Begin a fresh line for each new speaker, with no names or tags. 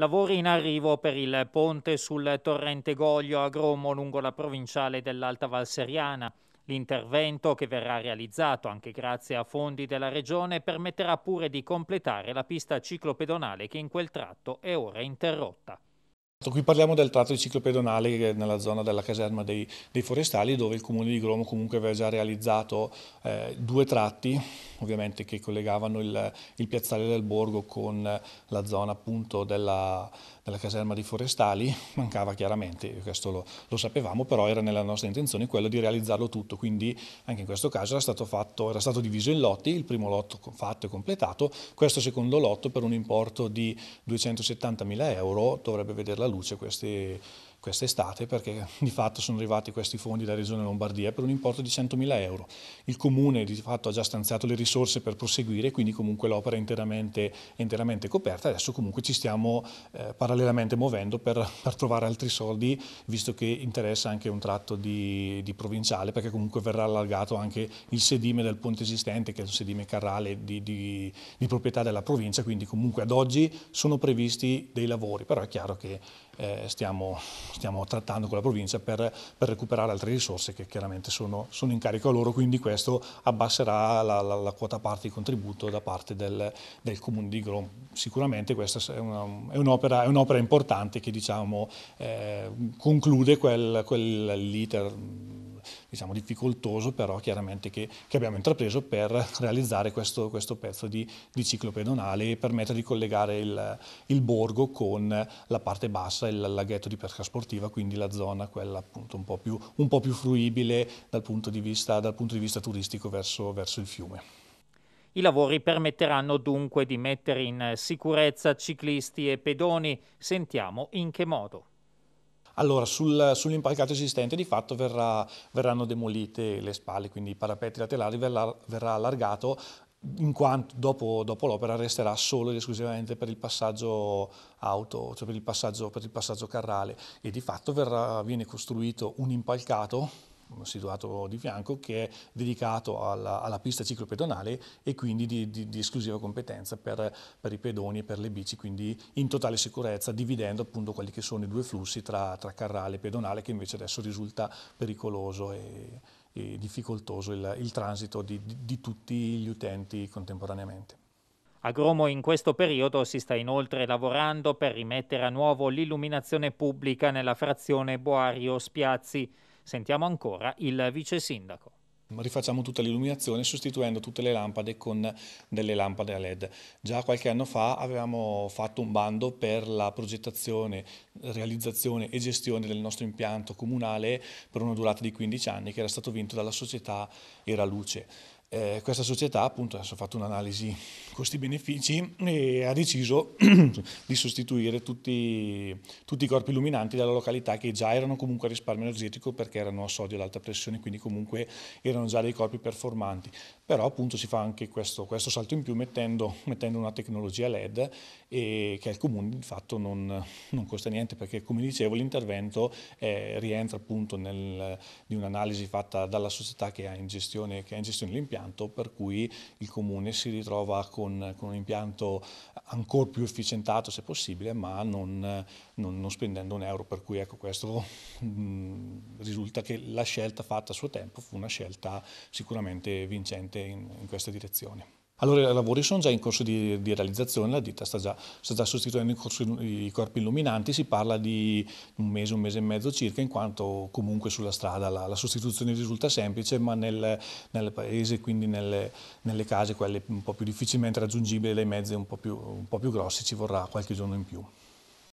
Lavori in arrivo per il ponte sul torrente Goglio a Gromo lungo la provinciale dell'Alta Valseriana. L'intervento, che verrà realizzato anche grazie a fondi della Regione, permetterà pure di completare la pista ciclopedonale che in quel tratto è ora interrotta.
Qui parliamo del tratto di ciclo pedonale nella zona della caserma dei, dei, forestali dove il comune di Gromo comunque aveva già realizzato eh, due tratti ovviamente che collegavano il, il piazzale del borgo con la zona appunto della, nella caserma di forestali mancava chiaramente, questo lo, lo, sapevamo, però era nella nostra intenzione quello di realizzarlo tutto, quindi anche in questo caso era stato, fatto, era stato diviso in lotti, il primo lotto fatto e completato, questo secondo lotto per un importo di 270 mila euro dovrebbe vedere la luce queste quest'estate perché di fatto sono arrivati questi fondi dalla Regione Lombardia per un importo di 100.000 euro. Il Comune di fatto ha già stanziato le risorse per proseguire, quindi comunque l'opera è interamente, è interamente coperta. Adesso comunque ci stiamo eh, parallelamente muovendo per, per, trovare altri soldi, visto che interessa anche un tratto di, di, provinciale, perché comunque verrà allargato anche il sedime del ponte esistente, che è un sedime carrale di, di, di proprietà della provincia, quindi comunque ad oggi sono previsti dei lavori, però è chiaro che eh, stiamo stiamo trattando con la provincia per, per recuperare altre risorse che chiaramente sono, sono, in carico a loro, quindi questo abbasserà la, la, la quota parte di contributo da parte del, del Comune di Grom. Sicuramente questa è, un'opera, un importante che diciamo, eh, conclude quell'iter quel diciamo, difficoltoso però chiaramente che, che, abbiamo intrapreso per realizzare questo, questo pezzo di, di, ciclo pedonale e permettere di collegare il, il borgo con la parte bassa, il laghetto di pesca sportiva, quindi la zona quella appunto un po' più, un po più fruibile dal punto di vista, punto di vista turistico verso, verso il fiume.
I lavori permetteranno dunque di mettere in sicurezza ciclisti e pedoni. Sentiamo in che modo.
Allora, sul, sull'impalcato esistente di fatto verrà, verranno demolite le spalle, quindi i parapetti laterali verrà, verrà allargato in quanto dopo, dopo l'opera resterà solo ed esclusivamente per il passaggio auto, cioè per il passaggio, per il passaggio carrale e di fatto verrà, viene costruito un impalcato situato di fianco, che è dedicato alla, alla pista ciclopedonale e quindi di, di, di esclusiva competenza per, per, i pedoni e per le bici, quindi in totale sicurezza, dividendo appunto quelli che sono i due flussi tra, tra carrale e pedonale, che invece adesso risulta pericoloso e, e difficoltoso il, il transito di, di tutti gli utenti contemporaneamente.
A Gromo in questo periodo si sta inoltre lavorando per rimettere a nuovo l'illuminazione pubblica nella frazione Boario Spiazzi. Sentiamo ancora il vice sindaco.
Rifacciamo tutta l'illuminazione sostituendo tutte le lampade con delle lampade a LED. Già qualche anno fa avevamo fatto un bando per la progettazione, realizzazione e gestione del nostro impianto comunale per una durata di 15 anni che era stato vinto dalla società Era Luce eh, questa società appunto ha fatto un'analisi costi-benefici e ha deciso di sostituire tutti, tutti, i corpi illuminanti della località che già erano comunque a risparmio energetico perché erano a sodio ad alta pressione quindi comunque erano già dei corpi performanti però appunto si fa anche questo, questo salto in più mettendo, mettendo, una tecnologia LED e che al comune di fatto non, non costa niente perché come dicevo l'intervento eh, rientra appunto nel, di un'analisi fatta dalla società che ha in gestione l'impianto impianto, per cui il comune si ritrova con, con un impianto ancora più efficientato se possibile, ma non, non, non spendendo un euro, per cui ecco, questo mh, mm, risulta che la scelta fatta a suo tempo fu una scelta sicuramente vincente in, in questa direzione. Allora i lavori sono già in corso di, di realizzazione, la ditta sta già, sta già sostituendo i, i corpi illuminanti, si parla di un mese, un mese e mezzo circa, in quanto comunque sulla strada la, la sostituzione risulta semplice, ma nel, nel paese, quindi nelle, nelle, case, quelle un po' più difficilmente raggiungibili, dai mezzi un po' più, un po più grossi, ci vorrà qualche giorno in più.